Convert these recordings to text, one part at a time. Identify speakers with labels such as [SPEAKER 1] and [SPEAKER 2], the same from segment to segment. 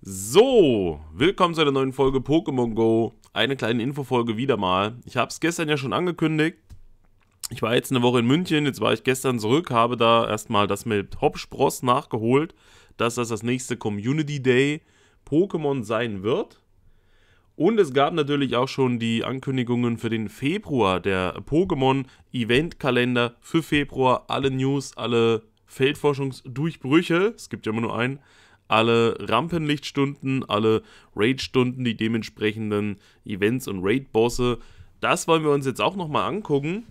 [SPEAKER 1] So, willkommen zu einer neuen Folge Pokémon Go. Eine kleine Infofolge wieder mal. Ich habe es gestern ja schon angekündigt. Ich war jetzt eine Woche in München, jetzt war ich gestern zurück, habe da erstmal das mit Hopspross nachgeholt, dass das das nächste Community Day Pokémon sein wird. Und es gab natürlich auch schon die Ankündigungen für den Februar, der Pokémon-Event-Kalender für Februar. Alle News, alle Feldforschungsdurchbrüche, es gibt ja immer nur einen, alle Rampenlichtstunden, alle Raid-Stunden, die dementsprechenden Events und Raid-Bosse. Das wollen wir uns jetzt auch nochmal angucken.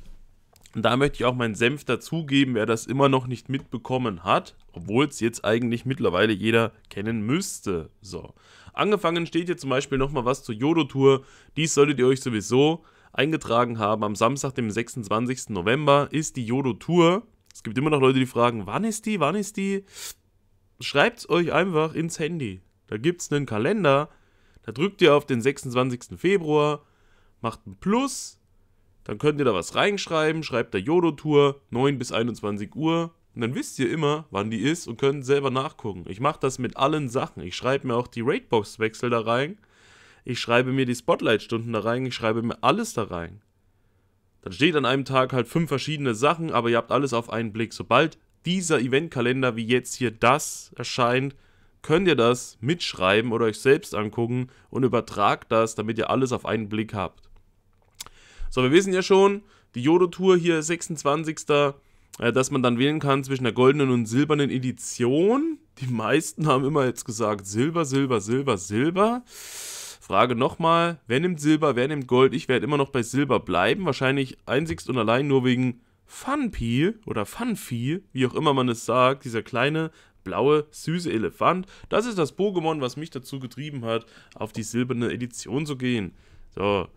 [SPEAKER 1] Und da möchte ich auch meinen Senf dazugeben, wer das immer noch nicht mitbekommen hat, obwohl es jetzt eigentlich mittlerweile jeder kennen müsste. So, angefangen steht hier zum Beispiel nochmal was zur Jodo-Tour. Dies solltet ihr euch sowieso eingetragen haben. Am Samstag, dem 26. November, ist die Jodo-Tour. Es gibt immer noch Leute, die fragen, wann ist die, wann ist die? schreibt es euch einfach ins Handy. Da gibt es einen Kalender, da drückt ihr auf den 26. Februar, macht ein Plus, dann könnt ihr da was reinschreiben, schreibt der Jodo-Tour 9 bis 21 Uhr und dann wisst ihr immer, wann die ist und könnt selber nachgucken. Ich mache das mit allen Sachen. Ich schreibe mir auch die raidbox wechsel da rein, ich schreibe mir die Spotlight-Stunden da rein, ich schreibe mir alles da rein. Dann steht an einem Tag halt fünf verschiedene Sachen, aber ihr habt alles auf einen Blick. Sobald dieser Eventkalender, wie jetzt hier das erscheint, könnt ihr das mitschreiben oder euch selbst angucken und übertragt das, damit ihr alles auf einen Blick habt. So, wir wissen ja schon, die Jodo-Tour hier 26. Äh, dass man dann wählen kann zwischen der goldenen und silbernen Edition. Die meisten haben immer jetzt gesagt Silber, Silber, Silber, Silber. Frage nochmal, wer nimmt Silber, wer nimmt Gold? Ich werde immer noch bei Silber bleiben, wahrscheinlich einzigst und allein nur wegen Funpie oder Funfi, wie auch immer man es sagt, dieser kleine blaue, süße Elefant, das ist das Pokémon, was mich dazu getrieben hat, auf die silberne Edition zu gehen. So.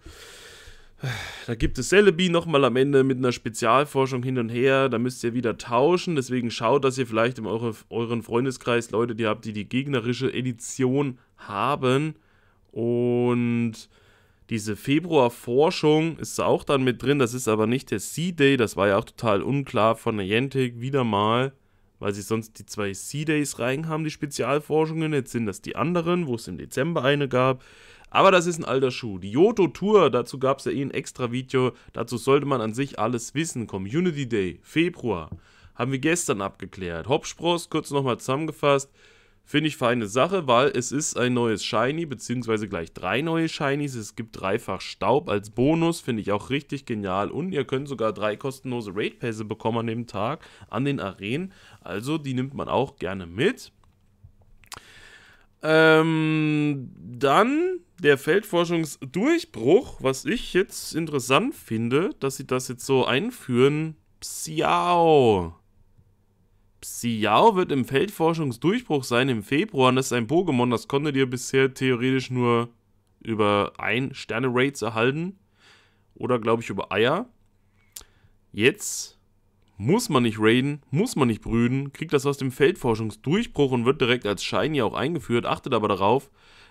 [SPEAKER 1] Da gibt es Celebi nochmal am Ende mit einer Spezialforschung hin und her. Da müsst ihr wieder tauschen. Deswegen schaut, dass ihr vielleicht in eure, euren Freundeskreis Leute die habt, die die gegnerische Edition haben. Und diese Februar-Forschung ist auch dann mit drin. Das ist aber nicht der C-Day. Das war ja auch total unklar von Niantic wieder mal, weil sie sonst die zwei C-Days rein haben, die Spezialforschungen. Jetzt sind das die anderen, wo es im Dezember eine gab. Aber das ist ein alter Schuh. Die Yoto Tour, dazu gab es ja eh ein extra Video. Dazu sollte man an sich alles wissen. Community Day, Februar, haben wir gestern abgeklärt. Hopspross, kurz nochmal zusammengefasst. Finde ich feine Sache, weil es ist ein neues Shiny, beziehungsweise gleich drei neue Shinies. Es gibt dreifach Staub als Bonus, finde ich auch richtig genial. Und ihr könnt sogar drei kostenlose Raid-Pässe bekommen an dem Tag, an den Arenen. Also die nimmt man auch gerne mit. Ähm, dann der Feldforschungsdurchbruch, was ich jetzt interessant finde, dass sie das jetzt so einführen. Psiao. Psiao wird im Feldforschungsdurchbruch sein im Februar und das ist ein Pokémon, das konntet ihr bisher theoretisch nur über ein Sterne-Raids erhalten oder glaube ich über Eier. Jetzt muss man nicht raiden, muss man nicht brüden, kriegt das aus dem Feldforschungsdurchbruch und wird direkt als Shiny auch eingeführt. Achtet aber darauf,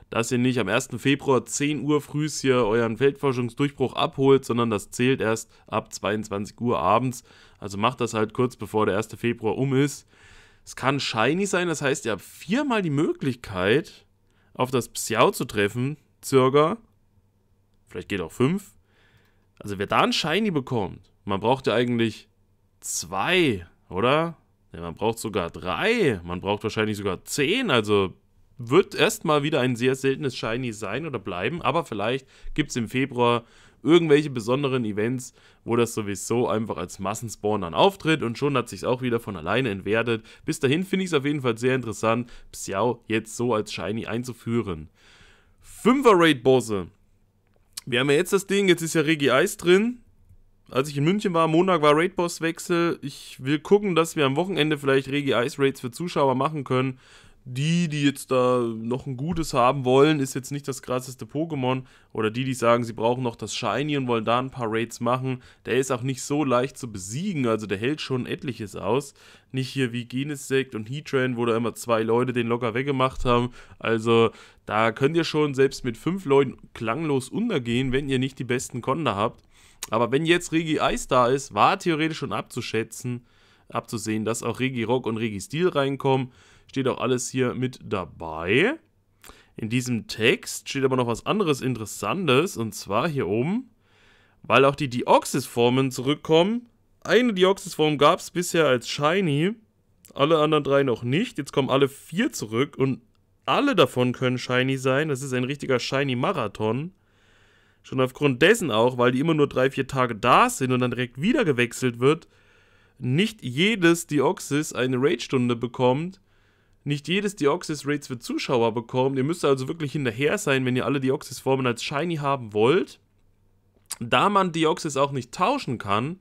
[SPEAKER 1] dass ihr nicht am 1. Februar 10 Uhr früh hier euren Feldforschungsdurchbruch abholt, sondern das zählt erst ab 22 Uhr abends. Also macht das halt kurz bevor der 1. Februar um ist. Es kann shiny sein, das heißt, ihr habt viermal die Möglichkeit, auf das Psiao zu treffen, circa. Vielleicht geht auch fünf. Also wer da ein Shiny bekommt, man braucht ja eigentlich zwei, oder? Ja, man braucht sogar drei. Man braucht wahrscheinlich sogar zehn. Also wird erstmal wieder ein sehr seltenes Shiny sein oder bleiben, aber vielleicht gibt es im Februar irgendwelche besonderen Events, wo das sowieso einfach als Massenspawn dann auftritt und schon hat sich auch wieder von alleine entwertet. Bis dahin finde ich es auf jeden Fall sehr interessant, Xiao jetzt so als Shiny einzuführen. Fünfer Raid Bosse. Wir haben ja jetzt das Ding, jetzt ist ja Regi Eis drin. Als ich in München war, Montag war Raid Boss Wechsel. Ich will gucken, dass wir am Wochenende vielleicht Regi Eis Raids für Zuschauer machen können die, die jetzt da noch ein Gutes haben wollen, ist jetzt nicht das krasseste Pokémon. Oder die, die sagen, sie brauchen noch das Shiny und wollen da ein paar Raids machen. Der ist auch nicht so leicht zu besiegen, also der hält schon etliches aus. Nicht hier wie Genesect und Heatran, wo da immer zwei Leute den locker weggemacht haben. Also da könnt ihr schon selbst mit fünf Leuten klanglos untergehen, wenn ihr nicht die besten Konter habt. Aber wenn jetzt Regi Eis da ist, war theoretisch schon abzuschätzen, abzusehen, dass auch Regi Rock und Regi Steel reinkommen steht auch alles hier mit dabei. In diesem Text steht aber noch was anderes Interessantes, und zwar hier oben, weil auch die Deoxys-Formen zurückkommen. Eine Deoxys-Form gab es bisher als Shiny, alle anderen drei noch nicht. Jetzt kommen alle vier zurück und alle davon können Shiny sein. Das ist ein richtiger Shiny-Marathon. Schon aufgrund dessen auch, weil die immer nur drei, vier Tage da sind und dann direkt wieder gewechselt wird, nicht jedes Deoxys eine Raid-Stunde bekommt, nicht jedes Deoxys-Raids wird Zuschauer bekommen. Ihr müsst also wirklich hinterher sein, wenn ihr alle Deoxys-Formen als Shiny haben wollt. Da man Deoxys auch nicht tauschen kann,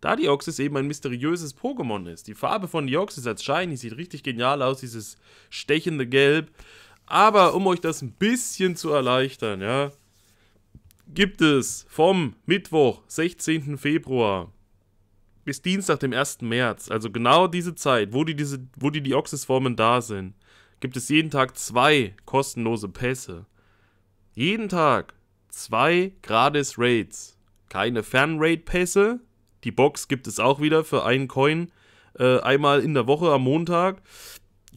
[SPEAKER 1] da Deoxys eben ein mysteriöses Pokémon ist. Die Farbe von Deoxys als Shiny sieht richtig genial aus, dieses stechende Gelb. Aber um euch das ein bisschen zu erleichtern, ja, gibt es vom Mittwoch, 16. Februar, bis Dienstag, dem 1. März, also genau diese Zeit, wo die, diese, wo die Dioxys-Formen da sind, gibt es jeden Tag zwei kostenlose Pässe. Jeden Tag zwei gratis Raids. Keine Fernraid-Pässe. Die Box gibt es auch wieder für einen Coin äh, einmal in der Woche am Montag.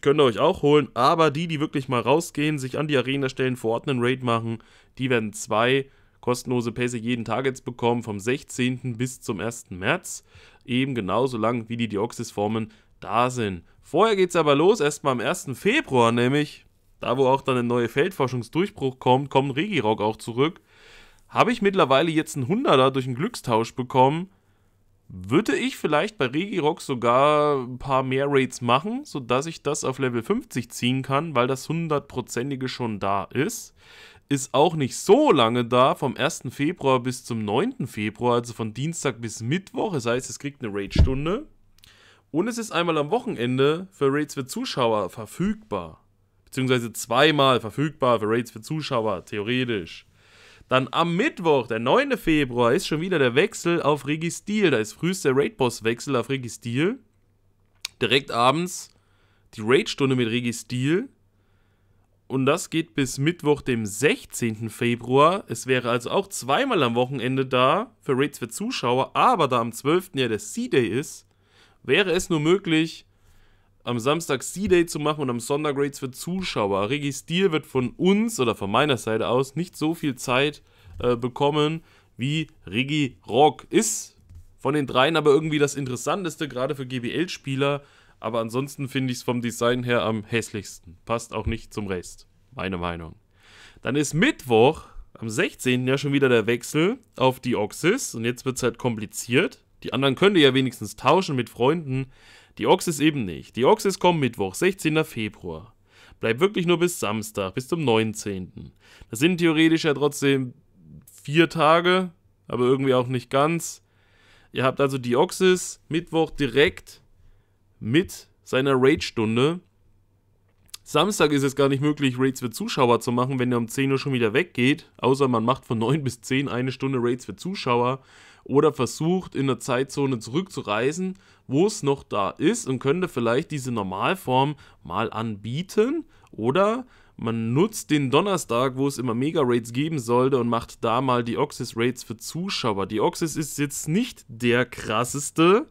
[SPEAKER 1] Könnt ihr euch auch holen. Aber die, die wirklich mal rausgehen, sich an die Arena stellen, vor Ort einen Raid machen, die werden zwei kostenlose Pässe jeden Tag jetzt bekommen, vom 16. bis zum 1. März eben genauso lang, wie die Deoxys-Formen da sind. Vorher geht es aber los, erst mal am 1. Februar, nämlich da, wo auch dann ein neuer Feldforschungsdurchbruch kommt, kommt Regirock auch zurück. Habe ich mittlerweile jetzt einen 100er durch einen Glückstausch bekommen, würde ich vielleicht bei Regirock sogar ein paar mehr Raids machen, sodass ich das auf Level 50 ziehen kann, weil das 100%ige schon da ist ist auch nicht so lange da, vom 1. Februar bis zum 9. Februar, also von Dienstag bis Mittwoch. Das heißt, es kriegt eine Raid-Stunde. Und es ist einmal am Wochenende für Raids für Zuschauer verfügbar. Beziehungsweise zweimal verfügbar für Raids für Zuschauer, theoretisch. Dann am Mittwoch, der 9. Februar, ist schon wieder der Wechsel auf Registil. Da ist frühest der Raid-Boss-Wechsel auf Registil. Direkt abends die Raid-Stunde mit Registil und das geht bis Mittwoch, dem 16. Februar. Es wäre also auch zweimal am Wochenende da für Raids für Zuschauer, aber da am 12. ja der C-Day ist, wäre es nur möglich, am Samstag C-Day zu machen und am Sonntag Rates für Zuschauer. Registrier wird von uns oder von meiner Seite aus nicht so viel Zeit äh, bekommen wie Regi Rock. Ist von den dreien aber irgendwie das Interessanteste, gerade für GBL-Spieler, aber ansonsten finde ich es vom Design her am hässlichsten. Passt auch nicht zum Rest. Meine Meinung. Dann ist Mittwoch am 16. ja schon wieder der Wechsel auf die Oxys. Und jetzt wird es halt kompliziert. Die anderen könnt ihr ja wenigstens tauschen mit Freunden. Die Oxys eben nicht. Die Oxys kommen Mittwoch, 16. Februar. Bleibt wirklich nur bis Samstag, bis zum 19. Das sind theoretisch ja trotzdem vier Tage, aber irgendwie auch nicht ganz. Ihr habt also die Oxys Mittwoch direkt mit seiner Raid-Stunde. Samstag ist es gar nicht möglich, Raids für Zuschauer zu machen, wenn er um 10 Uhr schon wieder weggeht. Außer man macht von 9 bis 10 eine Stunde Raids für Zuschauer oder versucht, in der Zeitzone zurückzureisen, wo es noch da ist und könnte vielleicht diese Normalform mal anbieten. Oder man nutzt den Donnerstag, wo es immer Mega-Raids geben sollte und macht da mal die Oxys-Raids für Zuschauer. Die Oxys ist jetzt nicht der krasseste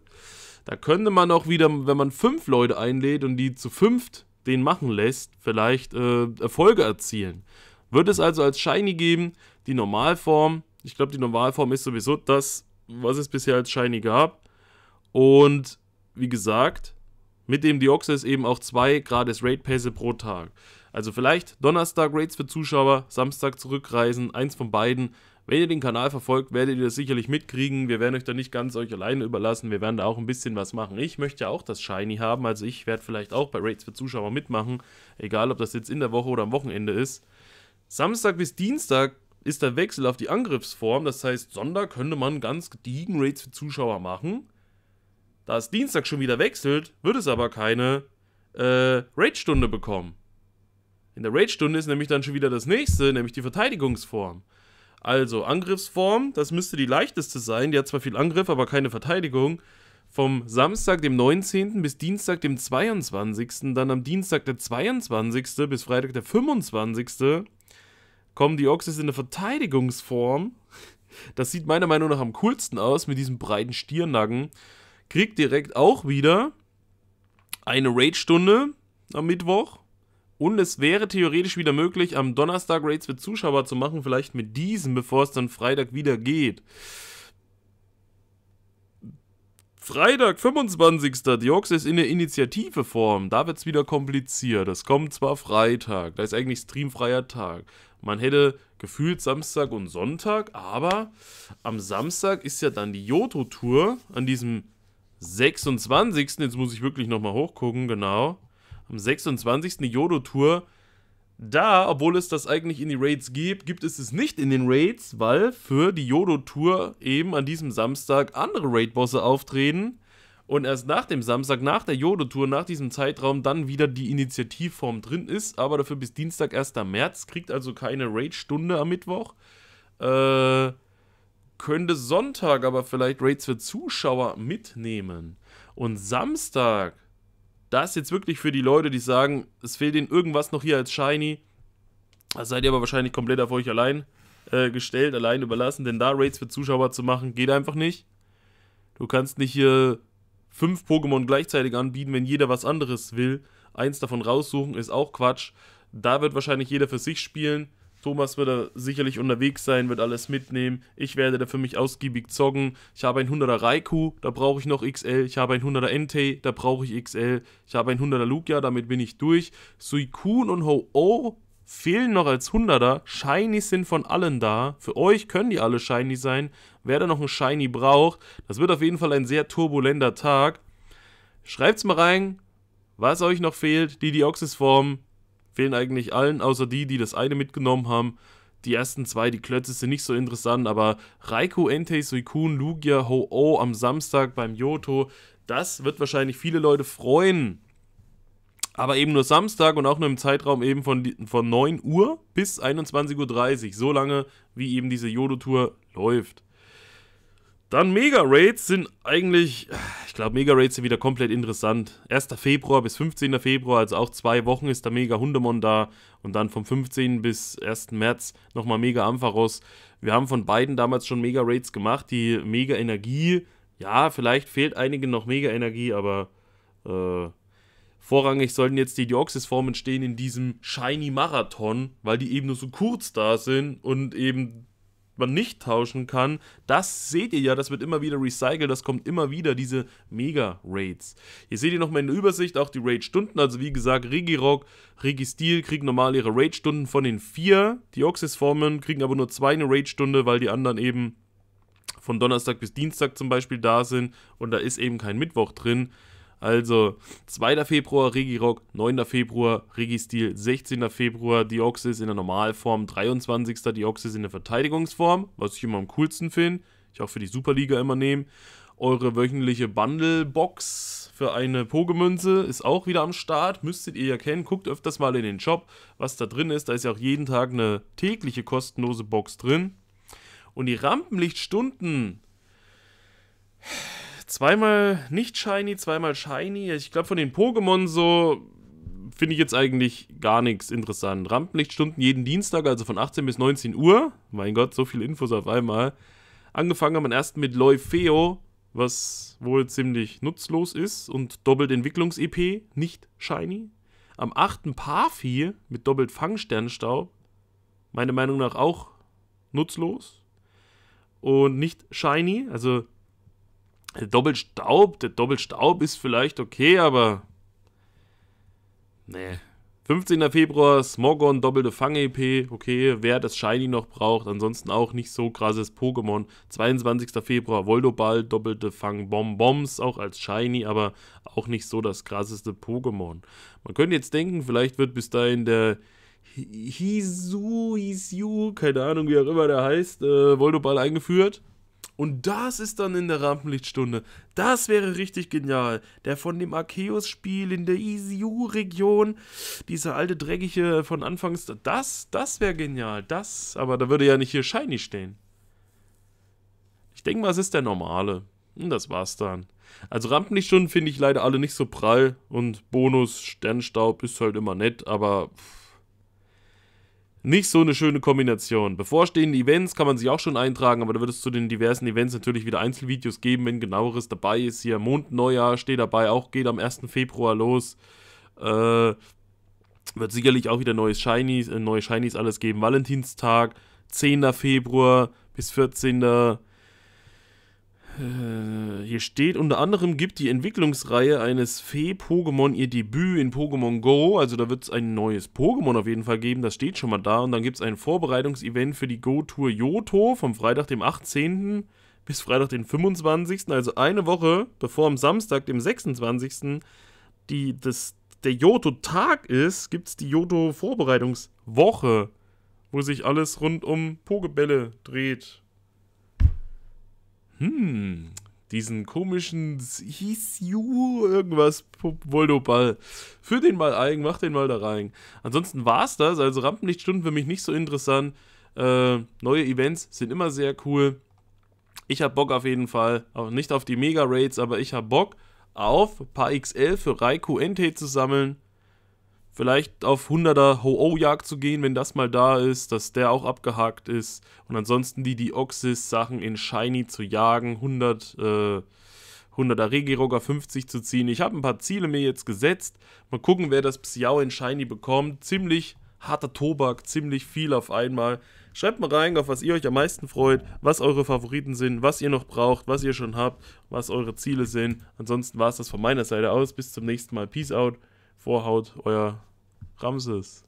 [SPEAKER 1] da könnte man auch wieder, wenn man fünf Leute einlädt und die zu fünft den machen lässt, vielleicht äh, Erfolge erzielen. Wird es also als Shiny geben, die Normalform. Ich glaube, die Normalform ist sowieso das, was es bisher als Shiny gab. Und wie gesagt, mit dem Deoxys eben auch zwei gratis Raid-Pässe pro Tag. Also vielleicht Donnerstag Raids für Zuschauer, Samstag zurückreisen, eins von beiden. Wenn ihr den Kanal verfolgt, werdet ihr das sicherlich mitkriegen. Wir werden euch da nicht ganz euch alleine überlassen. Wir werden da auch ein bisschen was machen. Ich möchte ja auch das Shiny haben. Also ich werde vielleicht auch bei Raids für Zuschauer mitmachen. Egal, ob das jetzt in der Woche oder am Wochenende ist. Samstag bis Dienstag ist der Wechsel auf die Angriffsform. Das heißt, Sonntag könnte man ganz gediegen Raids für Zuschauer machen. Da es Dienstag schon wieder wechselt, wird es aber keine äh, Raid-Stunde bekommen. In der Raid-Stunde ist nämlich dann schon wieder das nächste, nämlich die Verteidigungsform. Also Angriffsform, das müsste die leichteste sein. Die hat zwar viel Angriff, aber keine Verteidigung. Vom Samstag, dem 19. bis Dienstag, dem 22. Dann am Dienstag, der 22. bis Freitag, der 25. kommen die Oxys in eine Verteidigungsform. Das sieht meiner Meinung nach am coolsten aus mit diesem breiten Stiernacken. Kriegt direkt auch wieder eine Raid-Stunde am Mittwoch. Und es wäre theoretisch wieder möglich, am Donnerstag Raids für Zuschauer zu machen, vielleicht mit diesem, bevor es dann Freitag wieder geht. Freitag, 25. Die Ox ist in der Initiativeform. Da wird es wieder kompliziert. Es kommt zwar Freitag, da ist eigentlich streamfreier Tag. Man hätte gefühlt Samstag und Sonntag, aber am Samstag ist ja dann die Joto-Tour an diesem 26. Jetzt muss ich wirklich nochmal hochgucken, genau am 26. die Jodo-Tour. Da, obwohl es das eigentlich in die Raids gibt, gibt es es nicht in den Raids, weil für die Jodo-Tour eben an diesem Samstag andere Raid-Bosse auftreten und erst nach dem Samstag, nach der Jodo-Tour, nach diesem Zeitraum dann wieder die Initiativform drin ist, aber dafür bis Dienstag, 1. März, kriegt also keine Raid-Stunde am Mittwoch. Äh, könnte Sonntag aber vielleicht Raids für Zuschauer mitnehmen. Und Samstag da ist jetzt wirklich für die Leute, die sagen, es fehlt ihnen irgendwas noch hier als Shiny, da seid ihr aber wahrscheinlich komplett auf euch allein äh, gestellt, allein überlassen, denn da Raids für Zuschauer zu machen, geht einfach nicht. Du kannst nicht hier fünf Pokémon gleichzeitig anbieten, wenn jeder was anderes will. Eins davon raussuchen ist auch Quatsch. Da wird wahrscheinlich jeder für sich spielen. Thomas wird er sicherlich unterwegs sein, wird alles mitnehmen. Ich werde da für mich ausgiebig zocken. Ich habe ein 100er Raikou, da brauche ich noch XL. Ich habe ein 100er Entei, da brauche ich XL. Ich habe ein 100er Lugia, damit bin ich durch. Suicune und Ho-Oh fehlen noch als 100er. Shinies sind von allen da. Für euch können die alle Shiny sein. Wer da noch ein Shiny braucht, das wird auf jeden Fall ein sehr turbulenter Tag. Schreibt's mal rein, was euch noch fehlt. Die Deoxys-Form Fehlen eigentlich allen, außer die, die das eine mitgenommen haben. Die ersten zwei, die Klötze sind nicht so interessant, aber Raikou, Entei, Suikun, Lugia, Ho-Oh am Samstag beim Yoto, das wird wahrscheinlich viele Leute freuen. Aber eben nur Samstag und auch nur im Zeitraum eben von, von 9 Uhr bis 21.30 Uhr, so lange wie eben diese Yodo-Tour läuft. Dann Mega Raids sind eigentlich, ich glaube, Mega Raids sind wieder komplett interessant. 1. Februar bis 15. Februar, also auch zwei Wochen, ist der Mega Hundemon da. Und dann vom 15. bis 1. März nochmal Mega Ampharos. Wir haben von beiden damals schon Mega Raids gemacht. Die Mega Energie, ja, vielleicht fehlt einigen noch Mega Energie, aber äh, vorrangig sollten jetzt die Deoxys-Formen stehen in diesem Shiny Marathon, weil die eben nur so kurz da sind und eben man nicht tauschen kann, das seht ihr ja, das wird immer wieder recycelt, das kommt immer wieder, diese Mega-Raids. Hier seht ihr nochmal in der Übersicht auch die Raid-Stunden, also wie gesagt, Regirock, Registil kriegen normal ihre Raid-Stunden von den vier, die Oxys-Formen kriegen aber nur zwei eine Raid-Stunde, weil die anderen eben von Donnerstag bis Dienstag zum Beispiel da sind und da ist eben kein Mittwoch drin. Also 2. Februar Regirock, 9. Februar Registil, 16. Februar Dioxis in der Normalform, 23. Dioxis in der Verteidigungsform, was ich immer am coolsten finde. Ich auch für die Superliga immer nehme. Eure wöchentliche Bundlebox für eine Pogemünze ist auch wieder am Start. Müsstet ihr ja kennen. Guckt öfters mal in den Shop, was da drin ist. Da ist ja auch jeden Tag eine tägliche kostenlose Box drin. Und die Rampenlichtstunden zweimal nicht shiny, zweimal shiny. Ich glaube, von den Pokémon so finde ich jetzt eigentlich gar nichts interessant. Rampenlichtstunden jeden Dienstag, also von 18 bis 19 Uhr. Mein Gott, so viele Infos auf einmal. Angefangen haben wir erst mit Leufeo, was wohl ziemlich nutzlos ist und doppelt Entwicklungs-EP, nicht shiny. Am 8. Parfi mit doppelt Fangsternstaub, meiner Meinung nach auch nutzlos und nicht shiny, also der Doppelstaub, der Doppelstaub ist vielleicht okay, aber. Nee. 15. Februar, Smogon, doppelte Fang-EP. Okay, wer das Shiny noch braucht, ansonsten auch nicht so krasses Pokémon. 22. Februar, Voldoball, doppelte Fang-Bomb-Bombs, auch als Shiny, aber auch nicht so das krasseste Pokémon. Man könnte jetzt denken, vielleicht wird bis dahin der Hisu, Hisu, keine Ahnung, wie auch immer der heißt, äh, Voldoball eingeführt. Und das ist dann in der Rampenlichtstunde. Das wäre richtig genial. Der von dem Arceus-Spiel in der ECU-Region, dieser alte dreckige von Anfangs, das, das wäre genial. Das, aber da würde ja nicht hier Shiny stehen. Ich denke mal, es ist der normale. Und das war's dann. Also Rampenlichtstunden finde ich leider alle nicht so prall und Bonus Sternstaub ist halt immer nett, aber pff, nicht so eine schöne Kombination. Bevorstehende Events kann man sich auch schon eintragen, aber da wird es zu den diversen Events natürlich wieder Einzelvideos geben, wenn genaueres dabei ist. Hier Mondneujahr steht dabei, auch geht am 1. Februar los. Äh, wird sicherlich auch wieder neues Shinies, äh, neue Shinies alles geben. Valentinstag, 10. Februar bis 14. Februar. Äh, hier steht unter anderem gibt die Entwicklungsreihe eines Fee-Pokémon ihr Debüt in Pokémon Go. Also da wird es ein neues Pokémon auf jeden Fall geben, das steht schon mal da. Und dann gibt es ein Vorbereitungsevent für die Go-Tour Yoto vom Freitag, dem 18. bis Freitag, den 25. Also eine Woche, bevor am Samstag, dem 26. Die, das, der Yoto-Tag ist, gibt es die Yoto-Vorbereitungswoche, wo sich alles rund um Pokebälle dreht hm, diesen komischen you irgendwas Voldoball. ball Führ den mal eigen, mach den mal da rein. Ansonsten war's das. Also Rampenlichtstunden für mich nicht so interessant. Äh, neue Events sind immer sehr cool. Ich hab Bock auf jeden Fall. Auch nicht auf die Mega-Raids, aber ich hab Bock auf ein paar XL für Raikou NT zu sammeln vielleicht auf 100er Ho-Oh-Jagd zu gehen, wenn das mal da ist, dass der auch abgehakt ist. Und ansonsten die Deoxys-Sachen in Shiny zu jagen, 100, äh, 100er Regirogger 50 zu ziehen. Ich habe ein paar Ziele mir jetzt gesetzt. Mal gucken, wer das Psyau in Shiny bekommt. Ziemlich harter Tobak, ziemlich viel auf einmal. Schreibt mal rein, auf was ihr euch am meisten freut, was eure Favoriten sind, was ihr noch braucht, was ihr schon habt, was eure Ziele sind. Ansonsten war es das von meiner Seite aus. Bis zum nächsten Mal. Peace out. Vorhaut, euer Ramses.